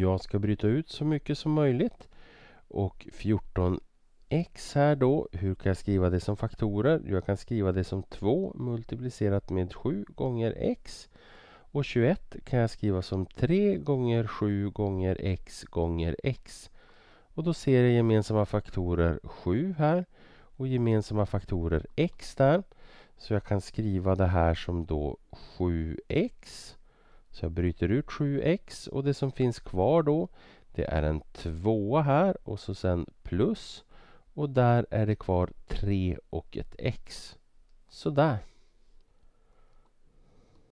Jag ska bryta ut så mycket som möjligt. Och 14x här då, hur kan jag skriva det som faktorer? Jag kan skriva det som 2 multiplicerat med 7 gånger x. Och 21 kan jag skriva som 3 gånger 7 gånger x gånger x. Och då ser jag gemensamma faktorer 7 här och gemensamma faktorer x där. Så jag kan skriva det här som då 7x så jag bryter ut 7x och det som finns kvar då det är en tvåa här och så sen plus och där är det kvar 3 och ett x. Sådär.